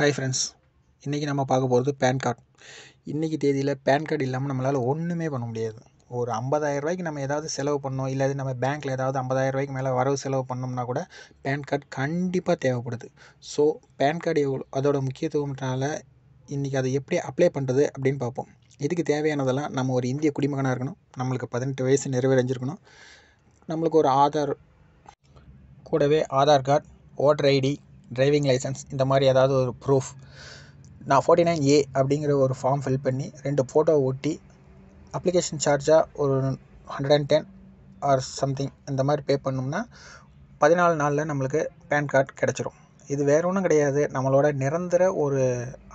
hi friends இன்றைக்கி நம்ம பார்க்க போகிறது பேன் கார்டு இன்றைக்கி தேதியில் பேன் கார்டு இல்லாமல் நம்மளால் ஒன்றுமே பண்ண முடியாது ஒரு ரூபாய்க்கு நம்ம ஏதாவது செலவு பண்ணோம் இல்லை நம்ம பேங்க்கில் ஏதாவது ஐம்பதாயிரம் ரூபாய்க்கு மேலே வரவு செலவு பண்ணோம்னா கூட பேன் கார்டு கண்டிப்பாக தேவைப்படுது ஸோ பேன் கார்டு எவ்வளோ அதோடய முக்கியத்துவம்னால இன்றைக்கி அதை எப்படி அப்ளை பண்ணுறது அப்படின்னு பார்ப்போம் இதுக்கு தேவையானதெல்லாம் நம்ம ஒரு இந்திய குடிமகனாக இருக்கணும் நம்மளுக்கு பதினெட்டு வயசு நிறைவேறஞ்சிருக்கணும் நம்மளுக்கு ஒரு ஆதார் கூடவே Aadhaar card voter ID driving licence இந்த மாதிரி ஏதாவது ஒரு ப்ரூஃப் நான் ஃபார்ட்டி நைன் ஏ அப்படிங்கிற ஒரு ஃபார்ம் ஃபில் பண்ணி ரெண்டு ஃபோட்டோ ஒட்டி அப்ளிகேஷன் சார்ஜாக ஒரு hundred and ten or something இந்த மாதிரி பே பண்ணோம்னா பதினாலு நாளில் நம்மளுக்கு பேன் கார்டு கிடச்சிரும் இது வேற ஒன்றும் கிடையாது நம்மளோட நிரந்தர ஒரு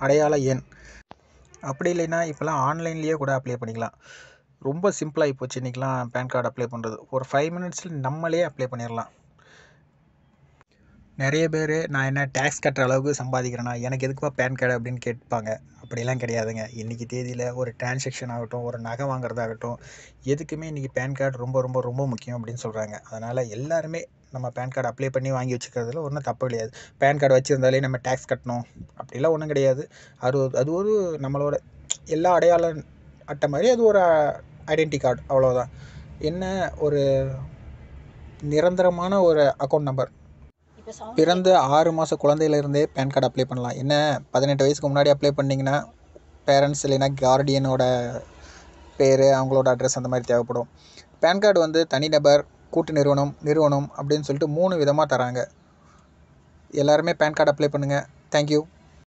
அடையாள எண் அப்படி இல்லைன்னா இப்போலாம் ஆன்லைன்லேயே கூட அப்ளை பண்ணிக்கலாம் ரொம்ப சிம்பிளாகி போச்சு இன்றைக்கெலாம் பேன் கார்டு அப்ளை பண்ணுறது ஒரு ஃபைவ் மினிட்ஸில் நம்மளே அப்ளை பண்ணிடலாம் நிறைய பேர் நான் என்ன டேக்ஸ் கட்டுற அளவுக்கு சம்பாதிக்கிறேன்னா எனக்கு எதுக்குப்பா பேன் கார்டு அப்படின்னு கேட்பாங்க அப்படிலாம் கிடையாதுங்க இன்றைக்கி தேதியில் ஒரு டிரான்சாக்ஷன் ஆகட்டும் ஒரு நகை வாங்குறதாகட்டும் எதுக்குமே இன்றைக்கி பேன் கார்டு ரொம்ப ரொம்ப ரொம்ப முக்கியம் அப்படின்னு சொல்கிறாங்க அதனால் எல்லாருமே நம்ம பேன் கார்டு அப்ளை பண்ணி வாங்கி வச்சுக்கிறதுல ஒன்றும் தப்பு கிடையாது பேன் கார்டு வச்சுருந்தாலே நம்ம டேக்ஸ் கட்டணும் அப்படிலாம் ஒன்றும் கிடையாது அது அது ஒரு நம்மளோட எல்லா அடையாள அட்டை மாதிரி அது ஒரு ஐடென்டி கார்டு அவ்வளோதான் என்ன ஒரு நிரந்தரமான ஒரு அக்கௌண்ட் நம்பர் பிறந்த ஆறு மாத குழந்தையிலேருந்தே பேன் கார்டு அப்ளை பண்ணலாம் என்ன பதினெட்டு வயசுக்கு முன்னாடி அப்ளை பண்ணிங்கன்னா பேரண்ட்ஸ் இல்லைன்னா கார்டியனோட பேர் அவங்களோட அட்ரஸ் அந்த மாதிரி தேவைப்படும் பேன் கார்டு வந்து தனிநபர் கூட்டு நிறுவனம் நிறுவனம் அப்படின்னு சொல்லிட்டு மூணு விதமாக தராங்க எல்லாருமே பேன் கார்டு அப்ளை பண்ணுங்கள் தேங்க்யூ